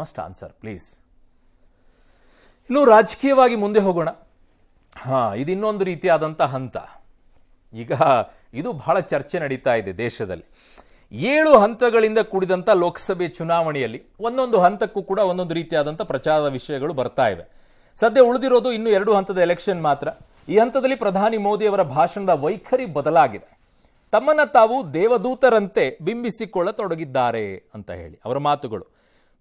ಮಸ್ಟ್ ಆನ್ಸರ್ ಪ್ಲೀಸ್ ಇನ್ನು ರಾಜಕೀಯವಾಗಿ ಮುಂದೆ ಹೋಗೋಣ ಹಾಂ ಇದು ಇನ್ನೊಂದು ರೀತಿಯಾದಂಥ ಹಂತ ಈಗ ಇದು ಬಹಳ ಚರ್ಚೆ ನಡೀತಾ ಇದೆ ದೇಶದಲ್ಲಿ ಏಳು ಹಂತಗಳಿಂದ ಕೂಡಿದಂಥ ಲೋಕಸಭೆ ಚುನಾವಣೆಯಲ್ಲಿ ಒಂದೊಂದು ಹಂತಕ್ಕೂ ಕೂಡ ಒಂದೊಂದು ರೀತಿಯಾದಂಥ ಪ್ರಚಾರದ ವಿಷಯಗಳು ಬರ್ತಾ ಇವೆ ಸದ್ಯ ಉಳಿದಿರೋದು ಇನ್ನು ಎರಡು ಹಂತದ ಎಲೆಕ್ಷನ್ ಮಾತ್ರ ಈ ಹಂತದಲ್ಲಿ ಪ್ರಧಾನಿ ಮೋದಿಯವರ ಭಾಷಣದ ವೈಖರಿ ಬದಲಾಗಿದೆ ತಮ್ಮನ್ನು ತಾವು ದೇವದೂತರಂತೆ ಬಿಂಬಿಸಿಕೊಳ್ಳತೊಡಗಿದ್ದಾರೆ ಅಂತ ಹೇಳಿ ಅವರ ಮಾತುಗಳು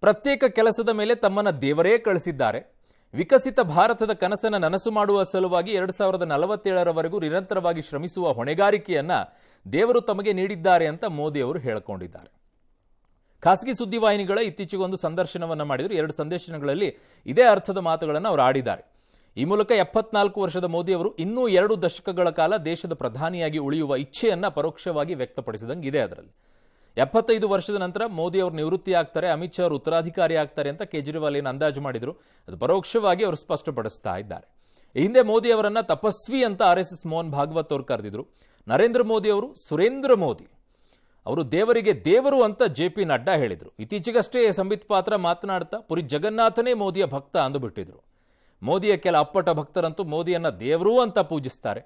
ಪ್ರತ್ಯೇಕ ಕೆಲಸದ ಮೇಲೆ ತಮ್ಮನ್ನು ದೇವರೇ ಕಳಿಸಿದ್ದಾರೆ ವಿಕಸಿತ ಭಾರತದ ಕನಸನ್ನು ನನಸು ಮಾಡುವ ಸಲುವಾಗಿ ಎರಡು ಸಾವಿರದ ನಲವತ್ತೇಳರವರೆಗೂ ನಿರಂತರವಾಗಿ ಶ್ರಮಿಸುವ ಹೊಣೆಗಾರಿಕೆಯನ್ನ ದೇವರು ತಮಗೆ ನೀಡಿದ್ದಾರೆ ಅಂತ ಮೋದಿ ಅವರು ಹೇಳಿಕೊಂಡಿದ್ದಾರೆ ಖಾಸಗಿ ಸುದ್ದಿವಾಹಿನಿಗಳ ಇತ್ತೀಚೆಗೆ ಒಂದು ಸಂದರ್ಶನವನ್ನು ಮಾಡಿದರು ಎರಡು ಸಂದರ್ಶನಗಳಲ್ಲಿ ಇದೇ ಅರ್ಥದ ಮಾತುಗಳನ್ನು ಅವರು ಆಡಿದ್ದಾರೆ ಈ ಮೂಲಕ ಎಪ್ಪತ್ನಾಲ್ಕು ವರ್ಷದ ಮೋದಿ ಅವರು ಇನ್ನೂ ಎರಡು ದಶಕಗಳ ಕಾಲ ದೇಶದ ಪ್ರಧಾನಿಯಾಗಿ ಉಳಿಯುವ ಇಚ್ಛೆಯನ್ನು ಪರೋಕ್ಷವಾಗಿ ವ್ಯಕ್ತಪಡಿಸಿದಂಗೆ ಇದೆ ಅದರಲ್ಲಿ ಎಪ್ಪತ್ತೈದು ವರ್ಷದ ನಂತರ ಮೋದಿ ಅವರು ನಿವೃತ್ತಿ ಆಗ್ತಾರೆ ಅಮಿತ್ ಶಾ ಅವರು ಉತ್ತರಾಧಿಕಾರಿ ಆಗ್ತಾರೆ ಅಂತ ಕೇಜ್ರಿವಾಲ್ ಏನು ಅಂದಾಜು ಮಾಡಿದ್ರು ಅದು ಪರೋಕ್ಷವಾಗಿ ಅವರು ಸ್ಪಷ್ಟಪಡಿಸ್ತಾ ಇದ್ದಾರೆ ಹಿಂದೆ ಮೋದಿ ಅವರನ್ನ ತಪಸ್ವಿ ಅಂತ R S S Mohan Bhagwat ಅವರು ಕರೆದಿದ್ರು ನರೇಂದ್ರ ಮೋದಿ ಅವರು ಸುರೇಂದ್ರ ಮೋದಿ ಅವರು ದೇವರಿಗೆ ದೇವರು ಅಂತ ಜೆ ಪಿ ನಡ್ಡಾ ಹೇಳಿದರು ಇತ್ತೀಚೆಗಷ್ಟೇ ಸಂಬಿತ್ ಪಾತ್ರ ಮಾತನಾಡ್ತಾ ಪುರಿ ಜಗನ್ನಾಥನೇ ಮೋದಿಯ ಭಕ್ತ ಅಂದುಬಿಟ್ಟಿದ್ರು ಮೋದಿಯ ಕೆಲ ಅಪ್ಪಟ ಭಕ್ತರಂತೂ ಮೋದಿಯನ್ನು ದೇವರು ಅಂತ ಪೂಜಿಸ್ತಾರೆ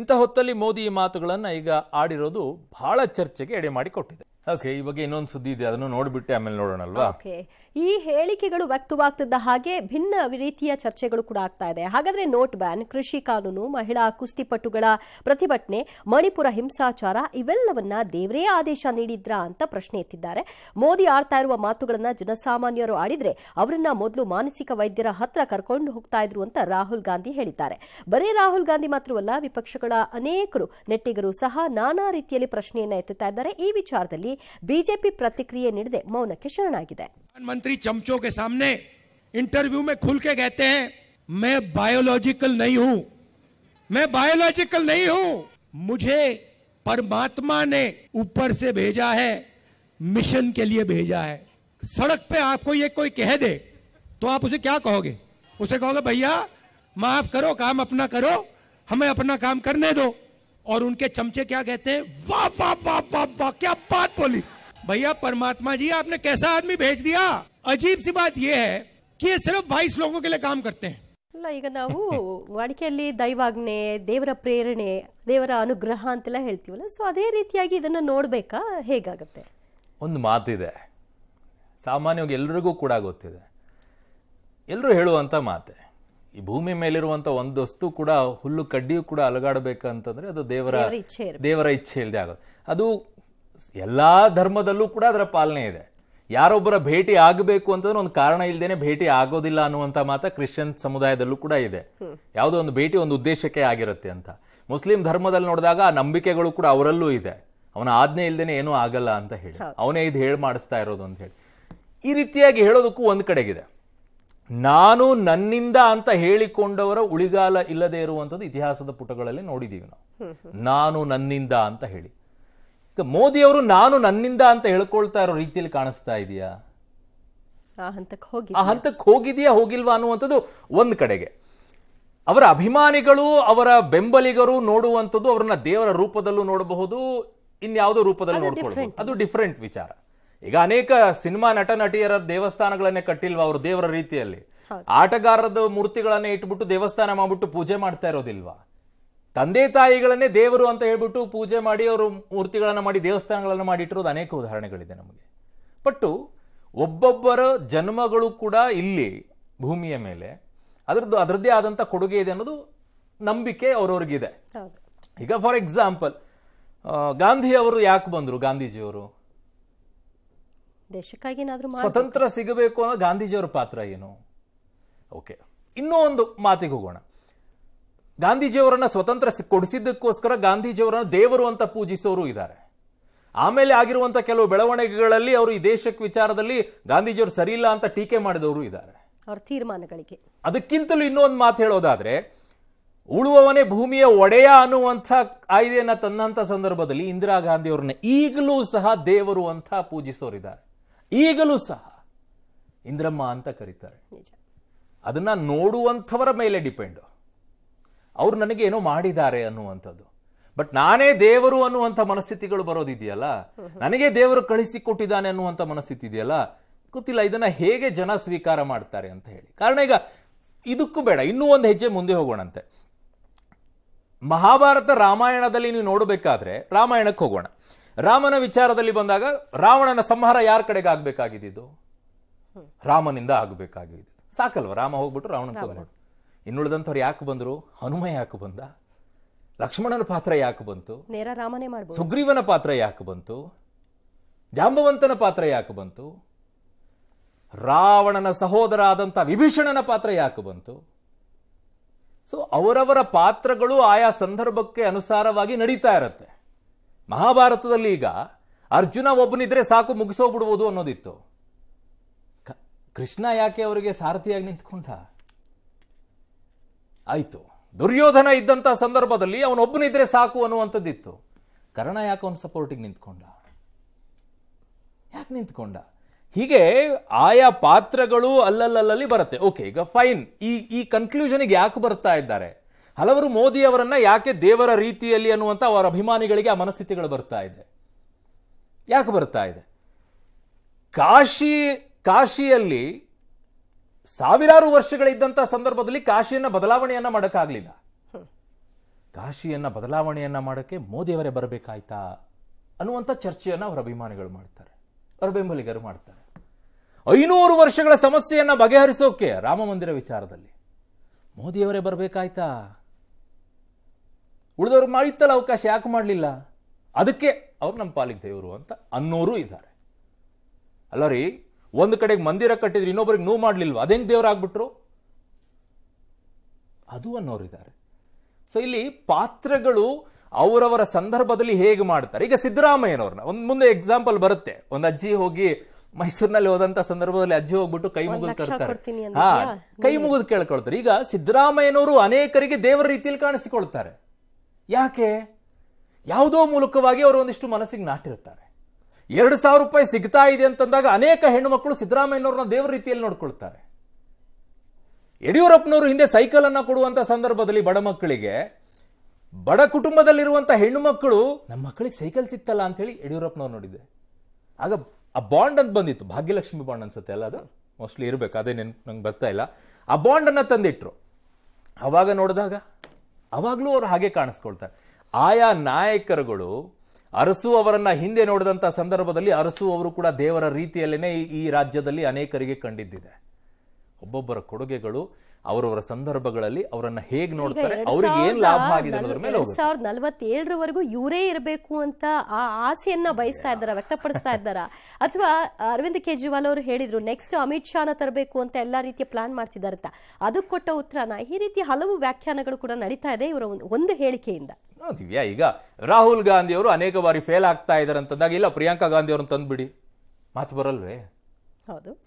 ಇಂಥ ಹೊತ್ತಲ್ಲಿ ಮೋದಿ ಈ ಮಾತುಗಳನ್ನು ಈಗ ಆಡಿರೋದು ಬಹಳ ಚರ್ಚೆಗೆ ಎಡೆ ಮಾಡಿಕೊಟ್ಟಿದೆ ಓಕೆ ಈ ಇನ್ನೊಂದು ಸುದ್ದಿ ಇದೆ ಅದನ್ನು ನೋಡಿಬಿಟ್ಟೆ ಆಮೇಲೆ ಅಲ್ವಾ ಓಕೆ ಈ ಹೇಳಿಕೆಗಳು ವ್ಯಕ್ತವಾಗ್ತಿದ್ದ ಹಾಗೆ ಭಿನ್ನ ರೀತಿಯ ಚರ್ಚೆಗಳು ಕೂಡ ಆಗ್ತಾ ಇದೆ ಹಾಗಾದ್ರೆ ನೋಟ್ ಬ್ಯಾನ್ ಕೃಷಿ ಕಾನೂನು ಮಹಿಳಾ ಕುಸ್ತಿಪಟುಗಳ ಪ್ರತಿಭಟನೆ ಮಣಿಪುರ ಹಿಂಸಾಚಾರ ಇವೆಲ್ಲವನ್ನ ದೇವರೇ ಆದೇಶ ನೀಡಿದ್ರಾ ಅಂತ ಪ್ರಶ್ನೆ ಎತ್ತಿದ್ದಾರೆ ಮೋದಿ ಆಡ್ತಾ ಇರುವ ಮಾತುಗಳನ್ನ ಜನಸಾಮಾನ್ಯರು ಆಡಿದ್ರೆ ಅವರನ್ನ ಮೊದಲು ಮಾನಸಿಕ ವೈದ್ಯರ ಹತ್ರ ಕರ್ಕೊಂಡು ಹೋಗ್ತಾ ಇದ್ರು ಅಂತ ರಾಹುಲ್ ಗಾಂಧಿ ಹೇಳಿದ್ದಾರೆ ಬರೀ ರಾಹುಲ್ ಗಾಂಧಿ ಮಾತ್ರವಲ್ಲ ವಿಪಕ್ಷಗಳ ಅನೇಕರು ನೆಟ್ಟಿಗರು ಸಹ ನಾನಾ ರೀತಿಯಲ್ಲಿ ಪ್ರಶ್ನೆಯನ್ನ ಎತ್ತುತ್ತಾ ಇದ್ದಾರೆ ಈ ವಿಚಾರದಲ್ಲಿ ಬಿಜೆಪಿ ಪ್ರತಿಕ್ರಿಯೆ ನೀಡದೆ ಮೌನಕ್ಕೆ ಶರಣಾಗಿದೆ प्रधानमंत्री चमचो के सामने इंटरव्यू में खुल के कहते हैं मैं बायोलॉजिकल नहीं हूं मैं बायोलॉजिकल नहीं हूं मुझे परमात्मा ने ऊपर से भेजा है मिशन के लिए भेजा है सड़क पे आपको ये कोई कह दे तो आप उसे क्या कहोगे उसे कहोगे भैया माफ करो काम अपना करो हमें अपना काम करने दो और उनके चमचे क्या कहते हैं वाह वाह वाह वाह वाह क्या बात बोली भैया परमात्मा जी आपने कैसा आदमी भेज दिया अजीब सी बात यह है कि ये सिर्फ बाईस लोगों के लिए काम करते हैं ಅಲ್ಲ ಈಗ ನಾವು ವಾಡಿಕೆಯಲ್ಲಿ ದೈವಾಜ್ಞೆ ದೇವರ ಪ್ರೇರಣೆ ದೇವರ ಅನುಗ್ರಹ ಅಂತೆಲ್ಲ ಹೇಳ್ತೀವಲ್ಲ ಸೊ ಅದೇ ರೀತಿಯಾಗಿ ಇದನ್ನು ನೋಡಬೇಕಾ ಹೇಗಾಗುತ್ತೆ ಒಂದು ಮಾತಿದೆ ಸಾಮಾನ್ಯವಾಗಿ ಎಲ್ರಿಗೂ ಕೂಡ ಗೊತ್ತಿದೆ ಎಲ್ಲರೂ ಹೇಳುವಂಥ ಮಾತೆ ಈ ಭೂಮಿ ಮೇಲಿರುವಂತ ಒಂದು ವಸ್ತು ಕೂಡ ಹುಲ್ಲು ಕಡ್ಡಿಯು ಕೂಡ ಅಂತಂದ್ರೆ ಅದು ದೇವರ ದೇವರ ಇಚ್ಛೆ ಇಲ್ಲದೆ ಆಗೋದು ಅದು ಎಲ್ಲಾ ಧರ್ಮದಲ್ಲೂ ಕೂಡ ಅದರ ಪಾಲನೆ ಇದೆ ಯಾರೊಬ್ಬರ ಭೇಟಿ ಆಗಬೇಕು ಅಂತಂದ್ರೆ ಒಂದು ಕಾರಣ ಇಲ್ಲದೇನೆ ಭೇಟಿ ಆಗೋದಿಲ್ಲ ಅನ್ನುವಂತ ಮಾತ ಕ್ರಿಶ್ಚಿಯನ್ ಸಮುದಾಯದಲ್ಲೂ ಕೂಡ ಇದೆ ಯಾವುದೋ ಒಂದು ಭೇಟಿ ಒಂದು ಉದ್ದೇಶಕ್ಕೆ ಆಗಿರುತ್ತೆ ಅಂತ ಮುಸ್ಲಿಂ ಧರ್ಮದಲ್ಲಿ ನೋಡಿದಾಗ ಆ ನಂಬಿಕೆಗಳು ಕೂಡ ಅವರಲ್ಲೂ ಇದೆ ಅವನ ಆಜ್ಞೆ ಇಲ್ದೇನೆ ಏನೂ ಆಗಲ್ಲ ಅಂತ ಹೇಳಿ ಅವನೇ ಇದು ಹೇಳಿ ಮಾಡಿಸ್ತಾ ಇರೋದು ಅಂತ ಹೇಳಿ ಈ ರೀತಿಯಾಗಿ ಹೇಳೋದಕ್ಕೂ ಒಂದ್ ಕಡೆಗಿದೆ ನಾನು ನನ್ನಿಂದ ಅಂತ ಹೇಳಿಕೊಂಡವರ ಉಳಿಗಾಲ ಇಲ್ಲದೆ ಇರುವಂಥದ್ದು ಇತಿಹಾಸದ ಪುಟಗಳಲ್ಲಿ ನೋಡಿದೀವಿ ನಾವು ನಾನು ನನ್ನಿಂದ ಅಂತ ಹೇಳಿ ಮೋದಿ ಅವರು ನಾನು ನನ್ನಿಂದ ಅಂತ ಹೇಳ್ಕೊಳ್ತಾ ಇರೋ ರೀತಿಯಲ್ಲಿ ಕಾಣಿಸ್ತಾ ಇದೆಯಾ ಆ ಹಂತಕ್ಕೆ ಹೋಗಿದೆಯಾ ಹೋಗಿಲ್ವಾ ಅನ್ನುವಂಥದ್ದು ಒಂದು ಕಡೆಗೆ ಅವರ ಅಭಿಮಾನಿಗಳು ಅವರ ಬೆಂಬಲಿಗರು ನೋಡುವಂಥದ್ದು ಅವರನ್ನ ದೇವರ ರೂಪದಲ್ಲೂ ನೋಡಬಹುದು ಇನ್ಯಾವುದೋ ರೂಪದಲ್ಲಿ ನೋಡ್ಕೊಳ್ಬಹುದು ಅದು ಡಿಫರೆಂಟ್ ವಿಚಾರ ಈಗ ಅನೇಕ ಸಿನಿಮಾ ನಟ ನಟಿಯರ ದೇವಸ್ಥಾನಗಳನ್ನೇ ಕಟ್ಟಿಲ್ವಾ ಅವರು ದೇವರ ರೀತಿಯಲ್ಲಿ ಆಟಗಾರರ ಮೂರ್ತಿಗಳನ್ನ ಇಟ್ಬಿಟ್ಟು ದೇವಸ್ಥಾನ ಮಾಡ್ಬಿಟ್ಟು ಪೂಜೆ ಮಾಡ್ತಾ ಇರೋದಿಲ್ವಾ ತಂದೆ ತಾಯಿಗಳನ್ನೇ ದೇವರು ಅಂತ ಹೇಳ್ಬಿಟ್ಟು ಪೂಜೆ ಮಾಡಿ ಅವರು ಮೂರ್ತಿಗಳನ್ನ ಮಾಡಿ ದೇವಸ್ಥಾನಗಳನ್ನು ಮಾಡಿಟ್ಟಿರೋದು ಅನೇಕ ಉದಾಹರಣೆಗಳಿದೆ ನಮಗೆ ಬಟ್ಟು ಒಬ್ಬೊಬ್ಬರ ಜನ್ಮಗಳು ಕೂಡ ಇಲ್ಲಿ ಭೂಮಿಯ ಮೇಲೆ ಅದರದ್ದು ಅದರದ್ದೇ ಆದಂತ ಕೊಡುಗೆ ಇದೆ ಅನ್ನೋದು ನಂಬಿಕೆ ಅವ್ರವ್ರಿಗಿದೆ ಈಗ ಫಾರ್ ಎಕ್ಸಾಂಪಲ್ ಗಾಂಧಿ ಅವರು ಯಾಕೆ ಬಂದರು ಗಾಂಧೀಜಿಯವರು ದೇಶಕ್ಕಾಗಿ ಸ್ವತಂತ್ರ ಸಿಗಬೇಕು ಅನ್ನೋ ಗಾಂಧೀಜಿಯವರ ಪಾತ್ರ ಏನು ಓಕೆ ಇನ್ನೂ ಒಂದು ಮಾತಿಗೆ ಹೋಗೋಣ ಗಾಂಧೀಜಿಯವರನ್ನ ಸ್ವತಂತ್ರ ಕೊಡಿಸಿದ್ದಕ್ಕೋಸ್ಕರ ಗಾಂಧೀಜಿಯವರನ್ನ ದೇವರು ಅಂತ ಪೂಜಿಸೋರು ಇದ್ದಾರೆ ಆಮೇಲೆ ಆಗಿರುವಂಥ ಕೆಲವು ಬೆಳವಣಿಗೆಗಳಲ್ಲಿ ಅವರು ಈ ದೇಶಕ್ಕೆ ವಿಚಾರದಲ್ಲಿ ಗಾಂಧೀಜಿಯವರು ಸರಿ ಇಲ್ಲ ಅಂತ ಟೀಕೆ ಮಾಡಿದವರು ಇದ್ದಾರೆ ಅವ್ರ ತೀರ್ಮಾನಗಳಿಗೆ ಅದಕ್ಕಿಂತಲೂ ಇನ್ನೊಂದು ಮಾತು ಹೇಳೋದಾದ್ರೆ ಉಳುವವನೇ ಭೂಮಿಯ ಒಡೆಯ ಅನ್ನುವಂಥ ಕಾಯ್ದೆಯನ್ನ ತಂದಂಥ ಸಂದರ್ಭದಲ್ಲಿ ಇಂದಿರಾ ಗಾಂಧಿ ಈಗ್ಲೂ ಈಗಲೂ ಸಹ ದೇವರು ಅಂತ ಪೂಜಿಸೋರಿದ್ದಾರೆ ಈಗಲೂ ಸಹ ಇಂದ್ರಮ್ಮ ಅಂತ ಕರೀತಾರೆ ಅದನ್ನ ನೋಡುವಂಥವರ ಮೇಲೆ ಡಿಪೆಂಡ್ ಅವ್ರು ನನಗೆ ಏನೋ ಮಾಡಿದ್ದಾರೆ ಅನ್ನುವಂಥದ್ದು ಬಟ್ ನಾನೇ ದೇವರು ಅನ್ನುವಂಥ ಮನಸ್ಥಿತಿಗಳು ಬರೋದಿದೆಯಲ್ಲ ನನಗೆ ದೇವರು ಕಳಿಸಿಕೊಟ್ಟಿದ್ದಾನೆ ಅನ್ನುವಂಥ ಮನಸ್ಥಿತಿ ಇದೆಯಲ್ಲ ಗೊತ್ತಿಲ್ಲ ಇದನ್ನ ಹೇಗೆ ಜನ ಸ್ವೀಕಾರ ಮಾಡ್ತಾರೆ ಅಂತ ಹೇಳಿ ಕಾರಣ ಈಗ ಇದಕ್ಕೂ ಬೇಡ ಇನ್ನೂ ಒಂದು ಹೆಜ್ಜೆ ಮುಂದೆ ಹೋಗೋಣಂತೆ ಮಹಾಭಾರತ ರಾಮಾಯಣದಲ್ಲಿ ನೀವು ನೋಡಬೇಕಾದ್ರೆ ರಾಮಾಯಣಕ್ಕೆ ಹೋಗೋಣ ರಾಮನ ವಿಚಾರದಲ್ಲಿ ಬಂದಾಗ ರಾವಣನ ಸಂಹಾರ ಯಾರ ಕಡೆಗೆ ಆಗ್ಬೇಕಾಗಿದ್ದು ರಾಮನಿಂದ ಆಗಬೇಕಾಗಿದ್ದು ಸಾಕಲ್ವ ರಾಮ ಹೋಗ್ಬಿಟ್ಟು ರಾವಣನ ಇನ್ನುಳಿದಂಥವ್ರು ಯಾಕೆ ಬಂದರು ಹನುಮ ಯಾಕೆ ಬಂದ ಲಕ್ಷ್ಮಣನ ಪಾತ್ರ ಯಾಕೆ ಬಂತು ನೇರ ರಾಮನೇ ಮಾಡಿ ಸುಗ್ರೀವನ ಪಾತ್ರ ಯಾಕೆ ಬಂತು ಜಾಂಬವಂತನ ಪಾತ್ರ ಯಾಕೆ ಬಂತು ರಾವಣನ ಸಹೋದರ ಆದಂಥ ವಿಭೀಷಣನ ಪಾತ್ರ ಯಾಕೆ ಬಂತು ಸೊ ಅವರವರ ಪಾತ್ರಗಳು ಆಯಾ ಸಂದರ್ಭಕ್ಕೆ ಅನುಸಾರವಾಗಿ ನಡೀತಾ ಇರುತ್ತೆ ಮಹಾಭಾರತದಲ್ಲಿ ಈಗ ಅರ್ಜುನ ಒಬ್ಬನಿದ್ರೆ ಸಾಕು ಮುಗಿಸೋಗ್ಬಿಡ್ಬೋದು ಅನ್ನೋದಿತ್ತು ಕೃಷ್ಣ ಯಾಕೆ ಅವರಿಗೆ ಸಾರಥಿಯಾಗಿ ನಿಂತ್ಕೊಂಡ ಆಯಿತು ದುರ್ಯೋಧನ ಇದ್ದಂಥ ಸಂದರ್ಭದಲ್ಲಿ ಅವನೊಬ್ಬನಿದ್ರೆ ಸಾಕು ಅನ್ನುವಂಥದ್ದಿತ್ತು ಕರ್ಣ ಯಾಕೆ ಅವನು ಸಪೋರ್ಟಿಗೆ ನಿಂತ್ಕೊಂಡ ಯಾಕೆ ನಿಂತ್ಕೊಂಡ ಹೀಗೆ ಆಯಾ ಪಾತ್ರಗಳು ಅಲ್ಲಲ್ಲಲ್ಲಿ ಬರುತ್ತೆ ಓಕೆ ಈಗ ಫೈನ್ ಈ ಈ ಕನ್ಕ್ಲೂಷನ್ಗೆ ಯಾಕೆ ಬರ್ತಾ ಇದ್ದಾರೆ ಹಲವರು ಮೋದಿ ಅವರನ್ನ ಯಾಕೆ ದೇವರ ರೀತಿಯಲ್ಲಿ ಅನ್ನುವಂಥ ಅವರ ಅಭಿಮಾನಿಗಳಿಗೆ ಆ ಮನಸ್ಥಿತಿಗಳು ಬರ್ತಾ ಇದೆ ಯಾಕೆ ಬರ್ತಾ ಇದೆ ಕಾಶಿ ಕಾಶಿಯಲ್ಲಿ ಸಾವಿರಾರು ವರ್ಷಗಳಿದ್ದಂಥ ಸಂದರ್ಭದಲ್ಲಿ ಕಾಶಿಯನ್ನು ಬದಲಾವಣೆಯನ್ನು ಮಾಡೋಕ್ಕಾಗಲಿಲ್ಲ ಕಾಶಿಯನ್ನು ಬದಲಾವಣೆಯನ್ನು ಮಾಡೋಕ್ಕೆ ಮೋದಿಯವರೇ ಬರಬೇಕಾಯ್ತಾ ಅನ್ನುವಂಥ ಚರ್ಚೆಯನ್ನು ಅವರ ಅಭಿಮಾನಿಗಳು ಮಾಡ್ತಾರೆ ಅವರ ಬೆಂಬಲಿಗರು ಮಾಡ್ತಾರೆ ಐನೂರು ವರ್ಷಗಳ ಸಮಸ್ಯೆಯನ್ನು ಬಗೆಹರಿಸೋಕೆ ರಾಮ ಮಂದಿರ ವಿಚಾರದಲ್ಲಿ ಮೋದಿಯವರೇ ಬರಬೇಕಾಯ್ತಾ ಉಳಿದವ್ರು ಮಾಡಿತ್ತಲ್ಲ ಅವಕಾಶ ಯಾಕೆ ಮಾಡಲಿಲ್ಲ ಅದಕ್ಕೆ ಅವ್ರು ನಮ್ಮ ಪಾಲಿಗೆ ದೇವರು ಅಂತ ಅನ್ನೋರು ಇದ್ದಾರೆ ಅಲ್ಲ ರೀ ಒಂದು ಕಡೆಗೆ ಮಂದಿರ ಕಟ್ಟಿದ್ರು ಇನ್ನೊಬ್ಬರಿಗೆ ನೋವು ಮಾಡಲಿಲ್ವ ಅದೇಂಗೆ ದೇವರಾಗ್ಬಿಟ್ರು ಅದು ಅನ್ನೋರು ಇದ್ದಾರೆ ಸೊ ಇಲ್ಲಿ ಪಾತ್ರಗಳು ಅವರವರ ಸಂದರ್ಭದಲ್ಲಿ ಹೇಗೆ ಮಾಡ್ತಾರೆ ಈಗ ಸಿದ್ದರಾಮಯ್ಯನವ್ರನ್ನ ಒಂದು ಮುಂದೆ ಎಕ್ಸಾಂಪಲ್ ಬರುತ್ತೆ ಒಂದು ಅಜ್ಜಿ ಹೋಗಿ ಮೈಸೂರಿನಲ್ಲಿ ಹೋದಂತ ಸಂದರ್ಭದಲ್ಲಿ ಅಜ್ಜಿ ಹೋಗ್ಬಿಟ್ಟು ಕೈ ಮುಗಿದು ಕರ್ತಾರೆ ಹಾ ಕೈ ಮುಗಿದು ಕೇಳ್ಕೊಳ್ತಾರೆ ಈಗ ಸಿದ್ದರಾಮಯ್ಯನವರು ಅನೇಕರಿಗೆ ದೇವರ ರೀತಿಯಲ್ಲಿ ಕಾಣಿಸಿಕೊಳ್ತಾರೆ ಯಾಕೆ ಯಾವುದೋ ಮೂಲಕವಾಗಿ ಅವರು ಒಂದಿಷ್ಟು ಮನಸ್ಸಿಗೆ ನಾಟಿರ್ತಾರೆ ಎರಡು ಸಾವಿರ ರೂಪಾಯಿ ಸಿಗ್ತಾ ಇದೆ ಅಂತಂದಾಗ ಅನೇಕ ಹೆಣ್ಣು ಮಕ್ಕಳು ಸಿದ್ದರಾಮಯ್ಯನವ್ರನ್ನ ದೇವರ ರೀತಿಯಲ್ಲಿ ನೋಡ್ಕೊಳ್ತಾರೆ ಯಡಿಯೂರಪ್ಪನವರು ಹಿಂದೆ ಸೈಕಲ್ ಅನ್ನ ಕೊಡುವಂತ ಸಂದರ್ಭದಲ್ಲಿ ಬಡ ಮಕ್ಕಳಿಗೆ ಬಡ ಕುಟುಂಬದಲ್ಲಿರುವಂತಹ ಹೆಣ್ಣು ಮಕ್ಕಳು ನಮ್ಮ ಮಕ್ಕಳಿಗೆ ಸೈಕಲ್ ಸಿಕ್ತಲ್ಲ ಹೇಳಿ ಯಡಿಯೂರಪ್ಪನವ್ರು ನೋಡಿದ್ದೆ ಆಗ ಆ ಬಾಂಡ್ ಅಂತ ಬಂದಿತ್ತು ಭಾಗ್ಯಲಕ್ಷ್ಮಿ ಬಾಂಡ್ ಅನ್ಸುತ್ತೆ ಅಲ್ಲ ಅದು ಮೋಸ್ಟ್ಲಿ ಇರಬೇಕು ಅದೇ ನೆನ್ಪು ನಂಗೆ ಬರ್ತಾ ಇಲ್ಲ ಆ ಬಾಂಡನ್ನು ತಂದಿಟ್ರು ಅವಾಗ ನೋಡಿದಾಗ ಅವಾಗಲೂ ಅವರು ಹಾಗೆ ಕಾಣಿಸ್ಕೊಳ್ತಾರೆ ಆಯಾ ನಾಯಕರುಗಳು ಅರಸು ಅವರನ್ನ ಹಿಂದೆ ನೋಡಿದಂಥ ಸಂದರ್ಭದಲ್ಲಿ ಅರಸು ಅವರು ಕೂಡ ದೇವರ ರೀತಿಯಲ್ಲೇ ಈ ರಾಜ್ಯದಲ್ಲಿ ಅನೇಕರಿಗೆ ಕಂಡಿದ್ದಿದೆ ಒಬ್ಬೊಬ್ಬರ ಕೊಡುಗೆಗಳು ಅವರವರ ಸಂದರ್ಭಗಳಲ್ಲಿ ಅವರನ್ನ ಹೇಗೆ ನೋಡ್ತಾರೆ ಅವ್ರಿಗೆ ಏನ್ ಲಾಭ ಆಗಿದೆ ಸಾವಿರದ ನಲವತ್ತೇಳರವರೆಗೂ ಇವರೇ ಇರಬೇಕು ಅಂತ ಆ ಆಸೆಯನ್ನ ಬಯಸ್ತಾ ಇದ್ದಾರ ವ್ಯಕ್ತಪಡಿಸ್ತಾ ಇದ್ದಾರ ಅಥವಾ ಅರವಿಂದ್ ಕೇಜ್ರಿವಾಲ್ ಅವರು ಹೇಳಿದ್ರು ನೆಕ್ಸ್ಟ್ ಅಮಿತ್ ಶಾನ ತರಬೇಕು ಅಂತ ಎಲ್ಲಾ ರೀತಿಯ ಪ್ಲಾನ್ ಮಾಡ್ತಿದ್ದಾರೆ ಅದಕ್ಕೆ ಕೊಟ್ಟ ಉತ್ತರನ ಈ ರೀತಿ ಹಲವು ವ್ಯಾಖ್ಯಾನಗಳು ಕೂಡ ನಡೀತಾ ಇದೆ ಇವರ ಒಂದು ಹೇಳಿಕೆಯಿಂದ ದಿವ್ಯಾ ಈಗ ರಾಹುಲ್ ಗಾಂಧಿ ಅವರು ಅನೇಕ ಬಾರಿ ಫೇಲ್ ಆಗ್ತಾ ಇದಾರೆ ಅಂತಂದಾಗ ಇಲ್ಲ ಪ್ರಿಯಾಂಕಾ ಗಾಂಧಿ ಅವ್ರನ್ನ ತಂದ್ಬಿಡಿ ಮಾತು ಬರಲ್ವೇ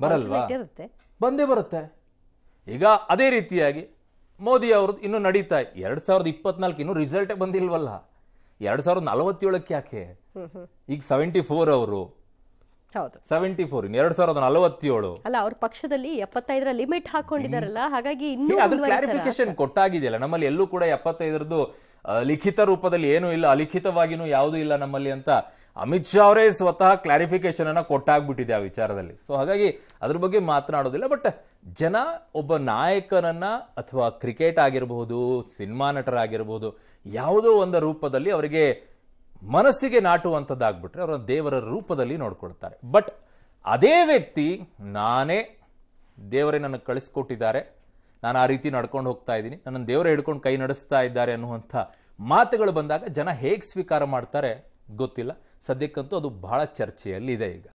ಬರಲ್ವಾ ಬಂದೇ ಬರುತ್ತೆ ಈಗ ಅದೇ ರೀತಿಯಾಗಿ ಮೋದಿ ಅವ್ರದ್ದು ಇನ್ನೂ ನಡೀತಾ ಎರಡ್ ಸಾವಿರದ ಇಪ್ಪತ್ನಾಲ್ಕು ಇನ್ನೂ ರಿಸಲ್ಟ್ ಬಂದಿಲ್ವಲ್ಲ ಎರಡ್ ಸಾವಿರದ ನಲವತ್ತೇಳಕ್ಕೆ ಯಾಕೆ ಈಗ ಸೆವೆಂಟಿ ಫೋರ್ ಅವರು ಹೌದು ಸೆವೆಂಟಿ ಫೋರ್ ಎರಡ್ ಸಾವಿರದ ನಲವತ್ತೇಳು ಅಲ್ಲ ಅವ್ರ ಪಕ್ಷದಲ್ಲಿ ಎಪ್ಪತ್ತೈದರ ಲಿಮಿಟ್ ಹಾಕೊಂಡಿದಾರಲ್ಲ ಹಾಗಾಗಿ ಇನ್ನೂ ಕ್ಲಾರಿಫಿಕೇಶನ್ ಕೊಟ್ಟಾಗಿದೆಯಲ್ಲ ನಮ್ಮಲ್ಲಿ ಎಲ್ಲೂ ಕೂಡ ಎಪ್ಪತ್ತೈದರದ್ದು ಲಿಖಿತ ರೂಪದಲ್ಲಿ ಏನೂ ಇಲ್ಲ ಅಲಿಖಿತವಾಗಿನೂ ಯಾವುದೂ ಇಲ್ಲ ನಮ್ಮಲ್ಲಿ ಅಂತ ಅಮಿತ್ ಶಾ ಅವರೇ ಸ್ವತಃ ಕ್ಲಾರಿಫಿಕೇಶನ್ ಅನ್ನ ಕೊಟ್ಟಾಗ್ಬಿಟ್ಟಿದೆ ಆ ವಿಚಾರದಲ್ಲಿ ಸೊ ಹಾಗಾಗಿ ಅದ್ರ ಬಗ್ಗೆ ಮಾತನಾಡೋದಿಲ್ಲ ಬಟ್ ಜನ ಒಬ್ಬ ನಾಯಕನನ್ನ ಅಥವಾ ಕ್ರಿಕೆಟ್ ಆಗಿರಬಹುದು ಸಿನಿಮಾ ನಟರಾಗಿರ್ಬೋದು ಯಾವುದೋ ಒಂದು ರೂಪದಲ್ಲಿ ಅವರಿಗೆ ಮನಸ್ಸಿಗೆ ನಾಟುವಂಥದ್ದಾಗ್ಬಿಟ್ರೆ ಅವರ ದೇವರ ರೂಪದಲ್ಲಿ ನೋಡ್ಕೊಳ್ತಾರೆ ಬಟ್ ಅದೇ ವ್ಯಕ್ತಿ ನಾನೇ ದೇವರೇ ನನಗೆ ಕಳಿಸ್ಕೊಟ್ಟಿದ್ದಾರೆ ನಾನು ಆ ರೀತಿ ನಡ್ಕೊಂಡು ಹೋಗ್ತಾ ಇದ್ದೀನಿ ನನ್ನ ದೇವರ ಹಿಡ್ಕೊಂಡು ಕೈ ನಡೆಸ್ತಾ ಇದ್ದಾರೆ ಅನ್ನುವಂಥ ಮಾತುಗಳು ಬಂದಾಗ ಜನ ಹೇಗೆ ಸ್ವೀಕಾರ ಮಾಡ್ತಾರೆ ಗೊತ್ತಿಲ್ಲ ಸದ್ಯಕ್ಕಂತೂ ಅದು ಬಹಳ ಚರ್ಚೆಯಲ್ಲಿದೆ ಈಗ